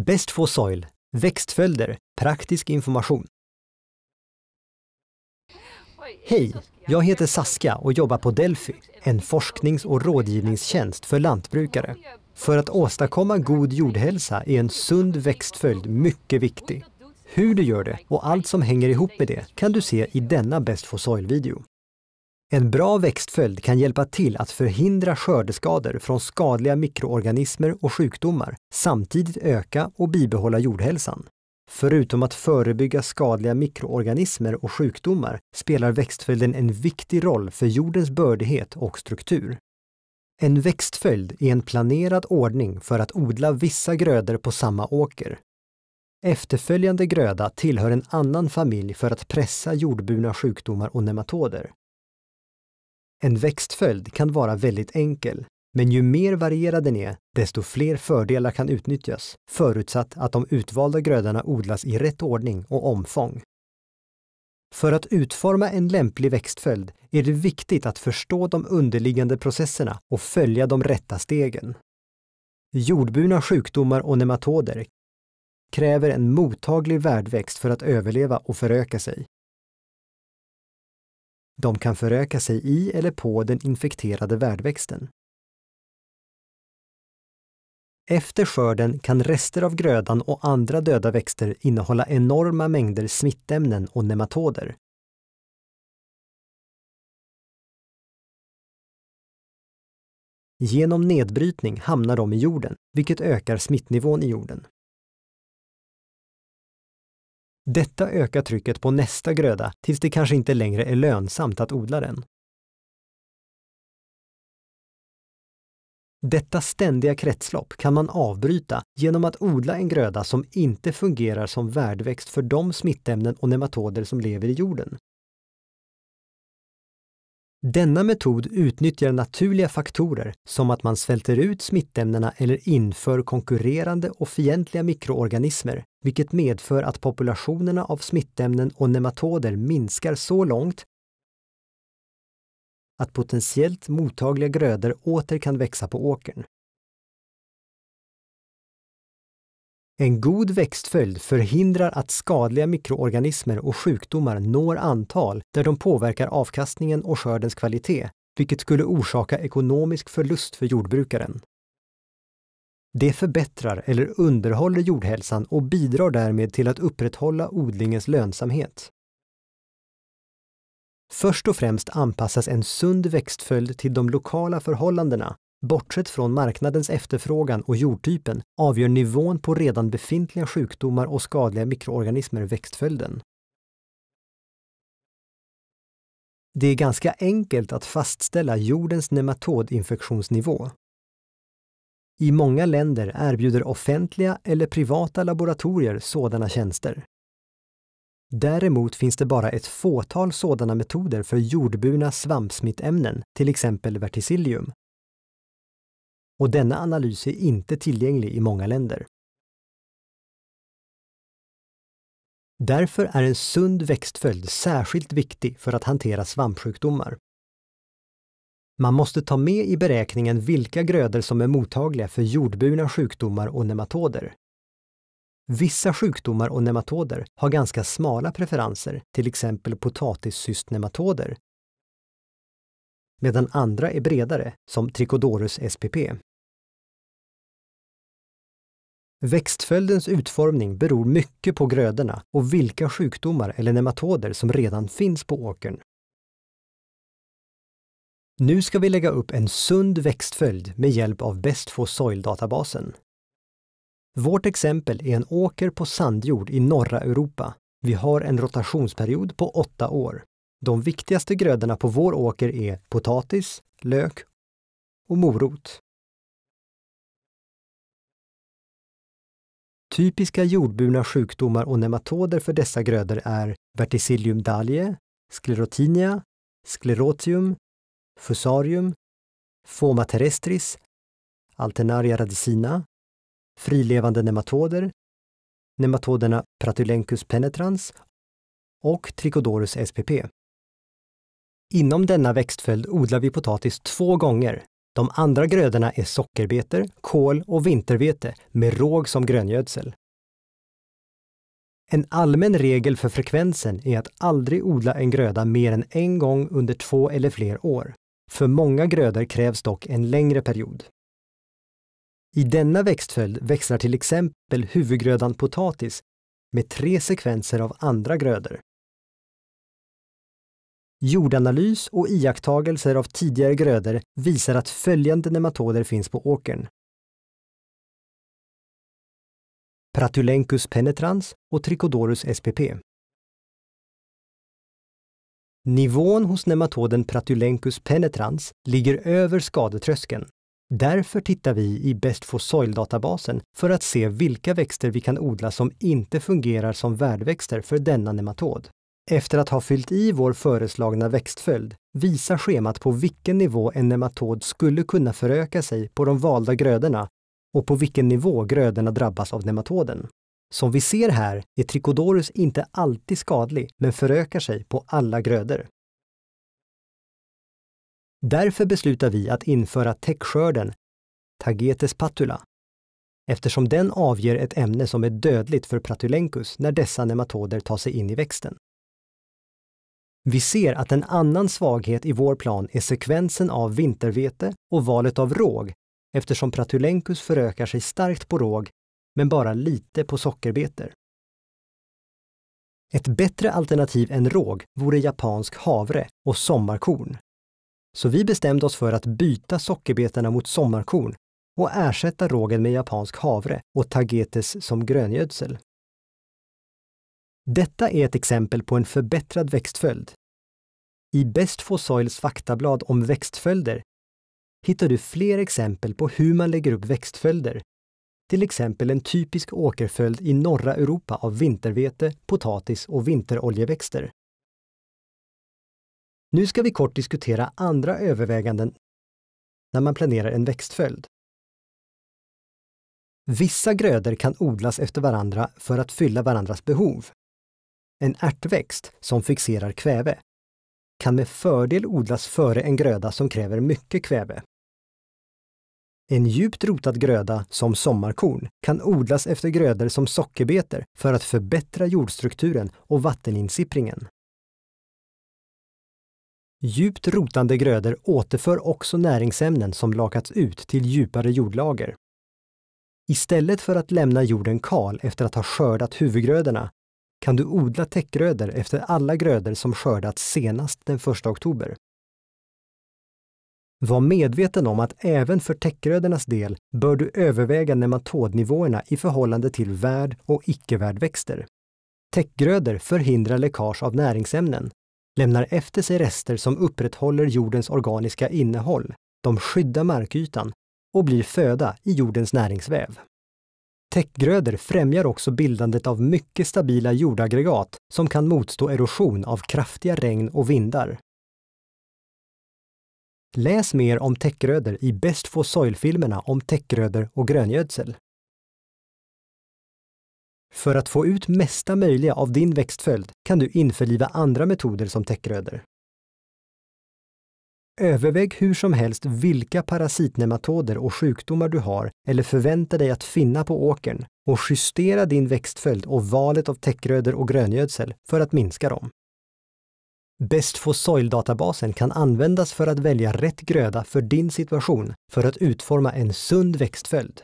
Best for soil, växtföljder, praktisk information. Hej, jag heter Saska och jobbar på Delphi, en forsknings och rådgivningstjänst för lantbrukare. För att åstadkomma god jordhälsa är en sund växtföljd mycket viktig. Hur du gör det och allt som hänger ihop med det kan du se i denna Best for soil-video. En bra växtföljd kan hjälpa till att förhindra skördeskador från skadliga mikroorganismer och sjukdomar, samtidigt öka och bibehålla jordhälsan. Förutom att förebygga skadliga mikroorganismer och sjukdomar spelar växtföljden en viktig roll för jordens bördighet och struktur. En växtföljd är en planerad ordning för att odla vissa grödor på samma åker. Efterföljande gröda tillhör en annan familj för att pressa jordburna sjukdomar och nematoder. En växtföljd kan vara väldigt enkel, men ju mer varierad den är, desto fler fördelar kan utnyttjas, förutsatt att de utvalda grödorna odlas i rätt ordning och omfång. För att utforma en lämplig växtföljd är det viktigt att förstå de underliggande processerna och följa de rätta stegen. Jordburna sjukdomar och nematoder kräver en mottaglig värdväxt för att överleva och föröka sig. De kan föröka sig i eller på den infekterade värdväxten. Efter skörden kan rester av grödan och andra döda växter innehålla enorma mängder smittämnen och nematoder. Genom nedbrytning hamnar de i jorden, vilket ökar smittnivån i jorden. Detta ökar trycket på nästa gröda tills det kanske inte längre är lönsamt att odla den. Detta ständiga kretslopp kan man avbryta genom att odla en gröda som inte fungerar som värdväxt för de smittämnen och nematoder som lever i jorden. Denna metod utnyttjar naturliga faktorer som att man svälter ut smittämnena eller inför konkurrerande och fientliga mikroorganismer, vilket medför att populationerna av smittämnen och nematoder minskar så långt att potentiellt mottagliga grödor åter kan växa på åkern. En god växtföljd förhindrar att skadliga mikroorganismer och sjukdomar når antal där de påverkar avkastningen och skördens kvalitet, vilket skulle orsaka ekonomisk förlust för jordbrukaren. Det förbättrar eller underhåller jordhälsan och bidrar därmed till att upprätthålla odlingens lönsamhet. Först och främst anpassas en sund växtföljd till de lokala förhållandena bortsett från marknadens efterfrågan och jordtypen, avgör nivån på redan befintliga sjukdomar och skadliga mikroorganismer växtföljden. Det är ganska enkelt att fastställa jordens nematodinfektionsnivå. I många länder erbjuder offentliga eller privata laboratorier sådana tjänster. Däremot finns det bara ett fåtal sådana metoder för jordburna svampsmittämnen, till exempel verticillium, och denna analys är inte tillgänglig i många länder. Därför är en sund växtföljd särskilt viktig för att hantera svampsjukdomar. Man måste ta med i beräkningen vilka grödor som är mottagliga för jordburna sjukdomar och nematoder. Vissa sjukdomar och nematoder har ganska smala preferenser, till exempel potatissystnematoder, medan andra är bredare, som Trichodorus spp. Växtföljdens utformning beror mycket på grödorna och vilka sjukdomar eller nematoder som redan finns på åkern. Nu ska vi lägga upp en sund växtföljd med hjälp av Best for Soil-databasen. Vårt exempel är en åker på sandjord i norra Europa. Vi har en rotationsperiod på åtta år. De viktigaste grödorna på vår åker är potatis, lök och morot. Typiska jordburna sjukdomar och nematoder för dessa grödor är verticillium dahlie, sclerotinia, sclerotium, fusarium, foma terrestris, alternaria radicina, frilevande nematoder, nematoderna Pratulencus penetrans och Trichodorus spp. Inom denna växtföljd odlar vi potatis två gånger de andra grödorna är sockerbetor, kål och vintervete med råg som gröngödsel. En allmän regel för frekvensen är att aldrig odla en gröda mer än en gång under två eller fler år. För många grödor krävs dock en längre period. I denna växtföljd växlar till exempel huvudgrödan potatis med tre sekvenser av andra grödor. Jordanalys och iakttagelser av tidigare grödor visar att följande nematoder finns på åkern. Pratulencus penetrans och Trichodorus spp. Nivån hos nematoden Pratulencus penetrans ligger över skadetröskeln. Därför tittar vi i Best for Soil-databasen för att se vilka växter vi kan odla som inte fungerar som värdväxter för denna nematod. Efter att ha fyllt i vår föreslagna växtföljd visar schemat på vilken nivå en nematod skulle kunna föröka sig på de valda grödorna och på vilken nivå grödorna drabbas av nematoden. Som vi ser här är Trichodorus inte alltid skadlig men förökar sig på alla grödor. Därför beslutar vi att införa täckskörden Tagetes patula eftersom den avger ett ämne som är dödligt för Pratulenkus när dessa nematoder tar sig in i växten. Vi ser att en annan svaghet i vår plan är sekvensen av vintervete och valet av råg eftersom Pratulenkus förökar sig starkt på råg men bara lite på sockerbetor. Ett bättre alternativ än råg vore japansk havre och sommarkorn. Så vi bestämde oss för att byta sockerbetorna mot sommarkorn och ersätta rågen med japansk havre och tagetes som gröngödsel. Detta är ett exempel på en förbättrad växtföljd. I Best for Soils faktablad om växtföljder hittar du fler exempel på hur man lägger upp växtföljder. Till exempel en typisk åkerföljd i norra Europa av vintervete, potatis och vinteroljeväxter. Nu ska vi kort diskutera andra överväganden när man planerar en växtföljd. Vissa grödor kan odlas efter varandra för att fylla varandras behov en ärtväxt som fixerar kväve, kan med fördel odlas före en gröda som kräver mycket kväve. En djupt rotad gröda som sommarkorn kan odlas efter grödor som sockerbetor för att förbättra jordstrukturen och vatteninsippringen. Djupt rotande grödor återför också näringsämnen som lakats ut till djupare jordlager. Istället för att lämna jorden kal efter att ha skördat huvudgrödorna kan du odla täckgrödor efter alla grödor som skördats senast den 1 oktober. Var medveten om att även för täckgrödornas del bör du överväga nematodnivåerna i förhållande till värd och icke-värdväxter. Täckgrödor förhindrar läckage av näringsämnen, lämnar efter sig rester som upprätthåller jordens organiska innehåll, de skyddar markytan och blir föda i jordens näringsväv täckgrödor främjar också bildandet av mycket stabila jordaggregat som kan motstå erosion av kraftiga regn och vindar. Läs mer om täckgrödor i Best for soil-filmerna om täckgrödor och gröngödsel. För att få ut mesta möjliga av din växtföljd kan du införliva andra metoder som täckgrödor. Överväg hur som helst vilka parasitnematoder och sjukdomar du har eller förväntar dig att finna på åkern och justera din växtföljd och valet av täckgrödor och gröngödsel för att minska dem. Best for soil-databasen kan användas för att välja rätt gröda för din situation för att utforma en sund växtföljd.